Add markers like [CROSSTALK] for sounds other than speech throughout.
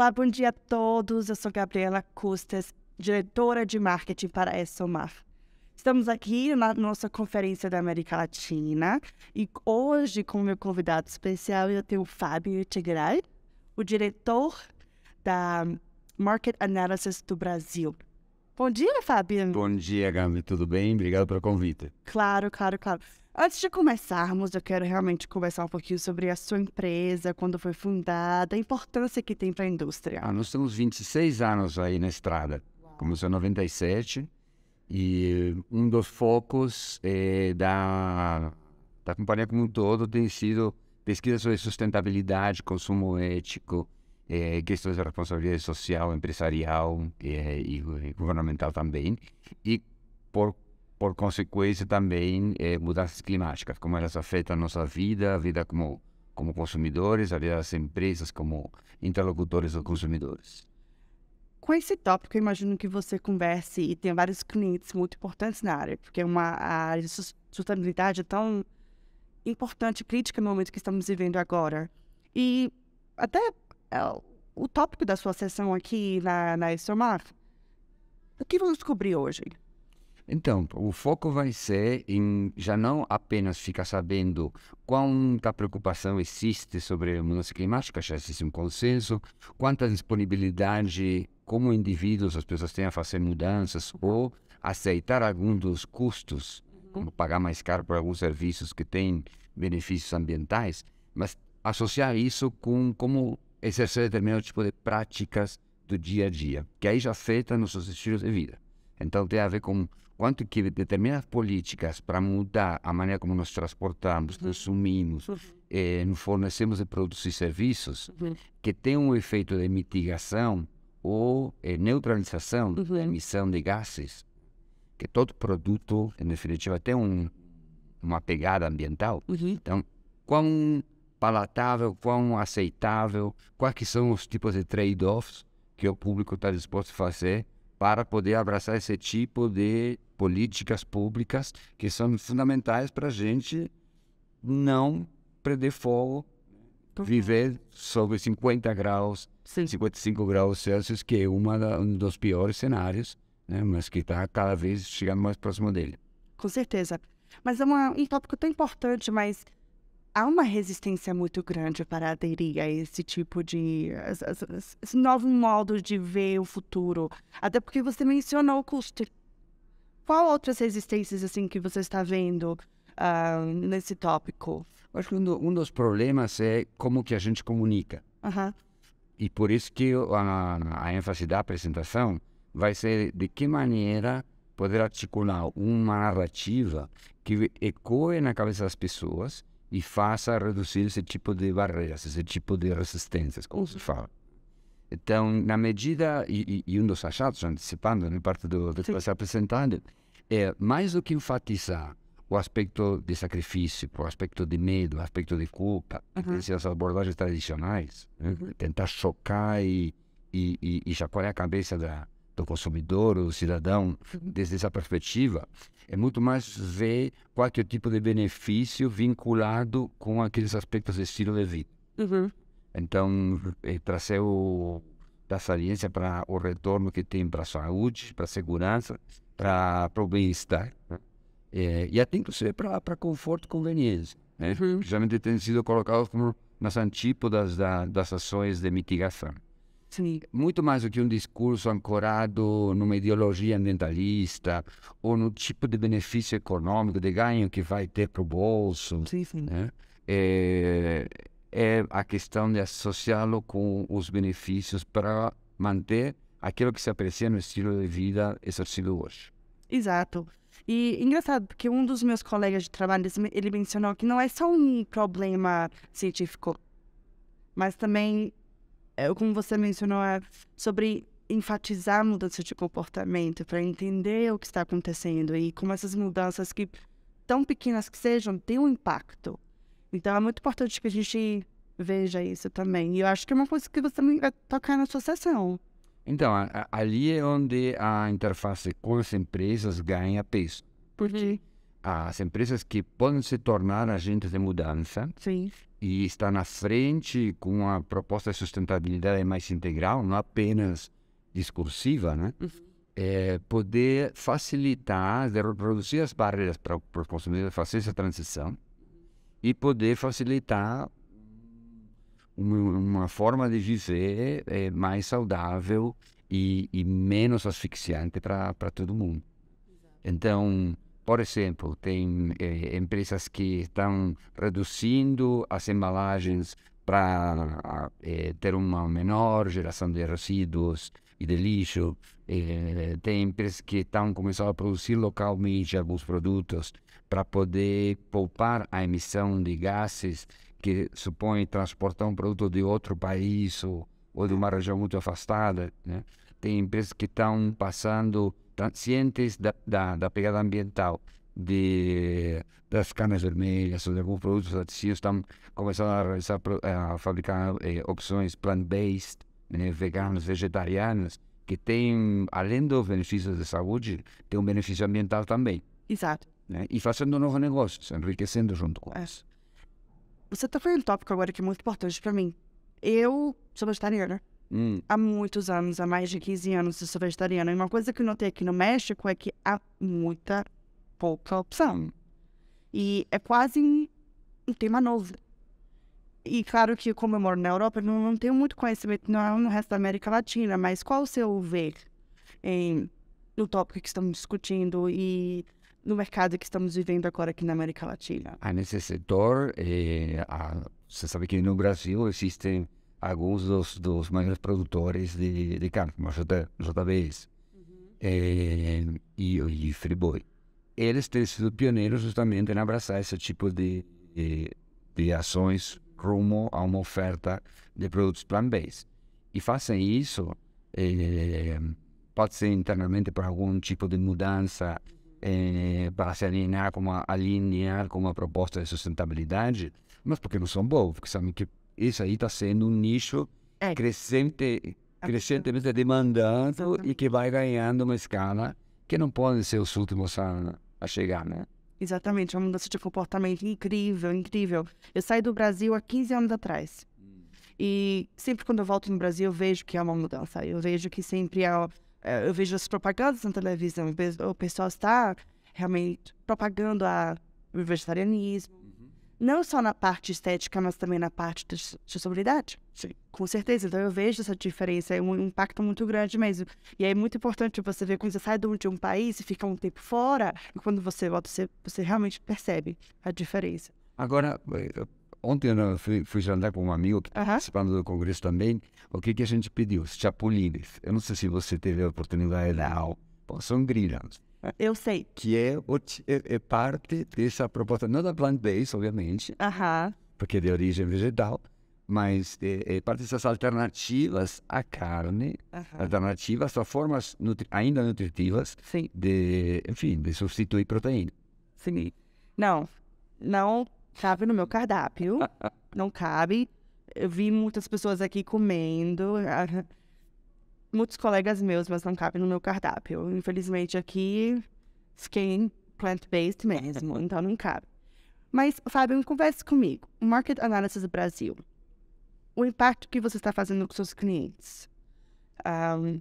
Olá, bom dia a todos. Eu sou Gabriela Custas, diretora de marketing para a Somar. Estamos aqui na nossa conferência da América Latina e hoje, com meu convidado especial, eu tenho o Fábio Tigray, o diretor da Market Analysis do Brasil. Bom dia, Fábio. Bom dia, Gabi. Tudo bem? Obrigado pelo convite. Claro, claro, claro. Antes de começarmos, eu quero realmente conversar um pouquinho sobre a sua empresa, quando foi fundada, a importância que tem para a indústria. Ah, nós estamos 26 anos aí na estrada. Começou em 97 e eh, um dos focos é, da, da companhia como um todo tem sido pesquisa sobre sustentabilidade, consumo ético, é, questões de responsabilidade social, empresarial é, e governamental também. E por por consequência também é, mudanças climáticas, como elas afetam a nossa vida, a vida como, como consumidores, a vida das empresas como interlocutores dos consumidores. Com esse tópico, eu imagino que você converse e tenha vários clientes muito importantes na área, porque é uma, a área de sustentabilidade é tão importante, crítica no momento que estamos vivendo agora. E até é, o tópico da sua sessão aqui na, na Estomar, o que vamos descobrir hoje? Então, o foco vai ser em já não apenas ficar sabendo quanta preocupação existe sobre a mudança climática, já existe um consenso, quanta disponibilidade como indivíduos as pessoas têm a fazer mudanças ou aceitar algum dos custos, uhum. como pagar mais caro por alguns serviços que têm benefícios ambientais, mas associar isso com como exercer determinado tipo de práticas do dia a dia, que aí já afeta nossos estilos de vida. Então tem a ver com quanto que determinadas políticas para mudar a maneira como nos transportamos, uhum. consumimos, uhum. eh, nos fornecemos de produtos e serviços, uhum. que tem um efeito de mitigação ou eh, neutralização da emissão de gases, que todo produto, em definitiva, tem um, uma pegada ambiental. Então, quão palatável, quão aceitável, quais que são os tipos de trade-offs que o público está disposto a fazer para poder abraçar esse tipo de políticas públicas que são fundamentais para a gente não prender fogo, Por viver sobre 50 graus, Sim. 55 graus Celsius, que é uma da, um dos piores cenários, né? mas que está cada vez chegando mais próximo dele. Com certeza. Mas é uma, um tópico tão importante, mas há uma resistência muito grande para aderir a esse tipo de esse novo modo de ver o futuro, até porque você mencionou o custo. Qual outras resistências assim que você está vendo uh, nesse tópico? Acho que um, dos problemas é como que a gente comunica. E por isso que a, a ênfase da apresentação vai ser de que maneira poder articular uma narrativa que ecoe na cabeça das pessoas e faça reduzir esse tipo de barreiras, esse tipo de resistências, como se fala. Então, na medida, e, e um dos achados, antecipando na né, parte do, do que você apresentando, é mais do que enfatizar o aspecto de sacrifício, o aspecto de medo, o aspecto de culpa, uhum. essas abordagens tradicionais, né? uhum. tentar chocar e, e, e, e chacoalhar a cabeça da, do consumidor, do cidadão, desde essa perspectiva, é muito mais ver qual é o tipo de benefício vinculado com aqueles aspectos de estilo de vida. Uhum. Então, é eh, trazer o, da saliência para o retorno que tem para a saúde, para a segurança, para o bem-estar. É, e até inclusive para conforto e conveniência. Né? Uhum. tem sido colocado como nas antípodas da, das ações de mitigação. Sim. Muito mais do que um discurso ancorado numa ideologia ambientalista ou no tipo de benefício econômico, de ganho que vai ter para o bolso. Sim, sim. Né? É, é a questão de associá-lo com os benefícios para manter aquilo que se aprecia no estilo de vida exercido hoje. Exato. E engraçado, porque um dos meus colegas de trabalho, ele mencionou que não é só um problema científico, mas também é, como você mencionou, é sobre enfatizar a mudança de comportamento para entender o que está acontecendo e como essas mudanças que tão pequenas que sejam têm um impacto. Então é muito importante que a gente veja isso também. E eu acho que é uma coisa que você também vai tocar na sua sessão. Então, a, a, ali é onde a interface com as empresas ganha peso. Porque uhum. as empresas que podem se tornar agentes de mudança Sim e está na frente com a proposta de sustentabilidade mais integral, não apenas discursiva, né? Uhum. É poder facilitar, reproduzir as barreiras para, o consumidor fazer essa transição uhum. e poder facilitar uma, uma forma de viver é, mais saudável e, e menos asfixiante para todo mundo. Então, por exemplo, tem eh, empresas que estão reduzindo as embalagens para eh, ter uma menor geração de resíduos e de lixo. Eh, tem empresas que estão começando a produzir localmente alguns produtos para poder poupar a emissão de gases que supõe transportar um produto de outro país ou, ou de uma região muito afastada. Né? Tem empresas que estão passando cientes da, da, da pegada ambiental de, das canas vermelhas ou de alguns produtos laticínios estão começando a, realizar, a fabricar eh, opções plant-based, né, vegetarianas, que têm além dos benefícios de saúde, tem um benefício ambiental também. Exato. Né? E fazendo novos negócios, enriquecendo junto com isso. É. Você está falando um tópico agora que é muito importante para mim. Eu sou vegetariana. Hum. Há muitos anos, há mais de 15 anos, eu sou vegetariana. E uma coisa que eu notei aqui no México é que há muita pouca opção. Hum. E é quase um tema novo. E claro que, como eu moro na Europa, não, não tenho muito conhecimento não, é no resto da América Latina, mas qual o seu ver em, no tópico que estamos discutindo e no mercado que estamos vivendo agora aqui na América Latina? Ah, nesse setor, eh, ah, você sabe que no Brasil existem alguns dos, dos maiores produtores de, de carne, como a JBS uhum. e eh, e, e Friboi. Eles têm sido pioneiros justamente em abraçar esse tipo de, de, de ações rumo a uma oferta de produtos plant-based. E fazem isso, eh, pode ser internamente para algum tipo de mudança eh, para se alinhar com, uma, alinhar com uma proposta de sustentabilidade, mas porque não são bobos, porque sabem que isso aí está sendo um nicho é. crescente, crescentemente demandando e que vai ganhando uma escala que não podem ser os últimos a, a chegar, né? Exatamente, é uma mudança de comportamento incrível, incrível. Eu saí do Brasil há 15 anos atrás. Hum. E sempre quando eu volto no Brasil, eu vejo que há é uma mudança. Eu vejo que sempre há. É, eu vejo as propagandas na televisão. O pessoal está realmente propagando a vegetarianismo, não só na parte estética, mas também na parte da sustentabilidade. Sim. Com certeza. Então eu vejo essa diferença, é um impacto muito grande mesmo. E é muito importante você ver quando você sai de um país e fica um tempo fora, e quando você volta, você, você realmente percebe a diferença. Agora, eh, ontem eu fui, fui jantar com um amigo que uhum. participando do congresso também. O que, que a gente pediu? Os chapulines. Eu não sei se você teve a oportunidade, não. Bom, são grilhantes. É. Eu sei. Que é, é, é, parte dessa proposta, não da plant-based, obviamente, uh -huh. porque é de origem vegetal, mas é, é parte dessas alternativas à carne, uh -huh. alternativas a formas nutri ainda nutritivas Sim. de, enfim, de substituir proteína. Sim. Não, não cabe no meu cardápio, [LAUGHS] não cabe. Eu vi muitas pessoas aqui comendo. [LAUGHS] Ah, muitos colegas meus, mas não cabe no meu cardápio. Infelizmente aqui fiquei plant-based mesmo, então não cabe. Mas, Fábio, converse comigo. Market Analysis Brasil. O impacto que você está fazendo com seus clientes. Um,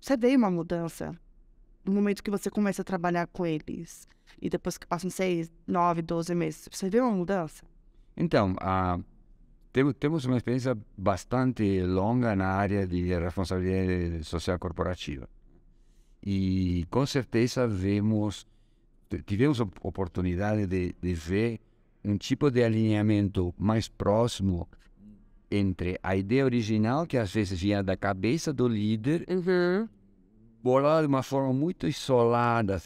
você vê uma mudança no momento que você começa a trabalhar com eles e depois que passam seis, nove, doze meses, você vê uma mudança? Então, uh, temos uma experiência bastante longa na área de responsabilidade social corporativa. E com certeza vemos, tivemos a oportunidade de, de ver um tipo de alinhamento mais próximo entre a ideia original, que às vezes vinha da cabeça do líder, uhum. bolada de uma forma muito isolada,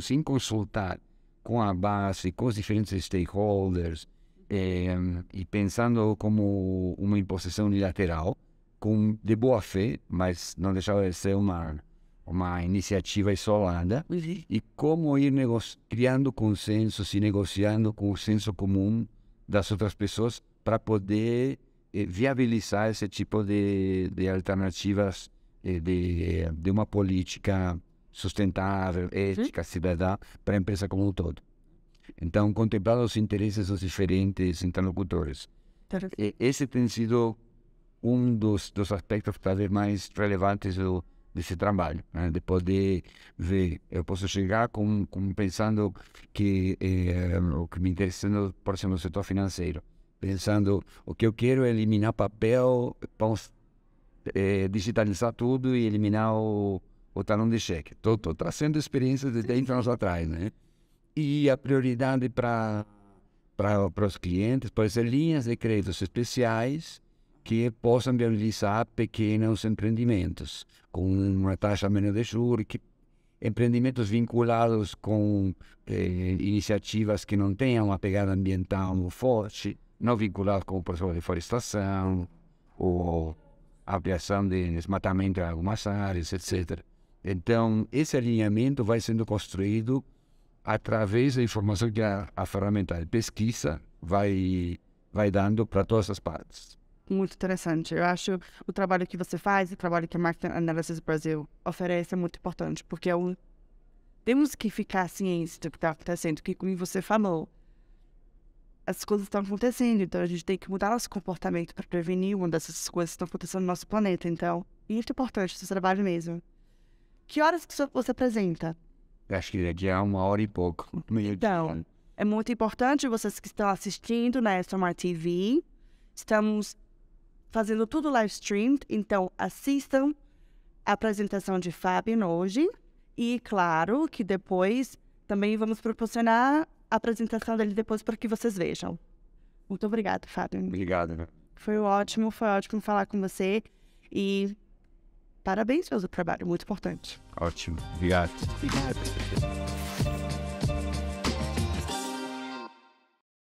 sem consultar com a base, com os diferentes stakeholders, e pensando como uma imposição unilateral, com, de boa fé, mas não deixava de ser uma, uma iniciativa isolada, uhum. e como ir criando consensos e negociando com o senso comum das outras pessoas para poder eh, viabilizar esse tipo de, de alternativas eh, de, de uma política sustentável, uhum. ética, uhum. cidadã, para a empresa como um todo. Então, contemplar os interesses dos diferentes interlocutores. esse tem sido um dos, dos aspectos talvez mais relevantes do, desse trabalho, né? de poder ver. Eu posso chegar com, com pensando que eh, o que me interessa, no, por exemplo, no setor financeiro, pensando o que eu quero é eliminar papel, vamos eh, digitalizar tudo e eliminar o, o talão de cheque. Estou trazendo experiências de 10 anos atrás, né? e a prioridade para para os clientes pode ser linhas de créditos especiais que possam viabilizar pequenos empreendimentos com uma taxa menor de juros, que, empreendimentos vinculados com eh, iniciativas que não tenham uma pegada ambiental forte, não vinculados com, por exemplo, deforestação ou ampliação de desmatamento em algumas áreas, etc. Então, esse alinhamento vai sendo construído através da informação que a, a ferramenta de pesquisa vai, vai dando para todas as partes. Muito interessante. Eu acho o trabalho que você faz, o trabalho que a Market Analysis Brasil oferece é muito importante, porque é temos que ficar cientes do que está acontecendo, que como você falou, as coisas estão acontecendo, então a gente tem que mudar nosso comportamento para prevenir uma dessas coisas que estão acontecendo no nosso planeta. Então, muito importante esse trabalho mesmo. Que horas que você apresenta? Acho que daqui a uma hora e pouco. [LAUGHS] Então, é muito importante vocês que estão assistindo na Estomar TV. Estamos fazendo tudo live stream, então assistam a apresentação de Fábio hoje. E claro que depois também vamos proporcionar a apresentação dele depois para que vocês vejam. Muito obrigada, Fábio. Obrigado. Foi ótimo, foi ótimo falar com você. E Parabéns pelo trabalho, muito importante. Ótimo. Obrigado. Obrigado.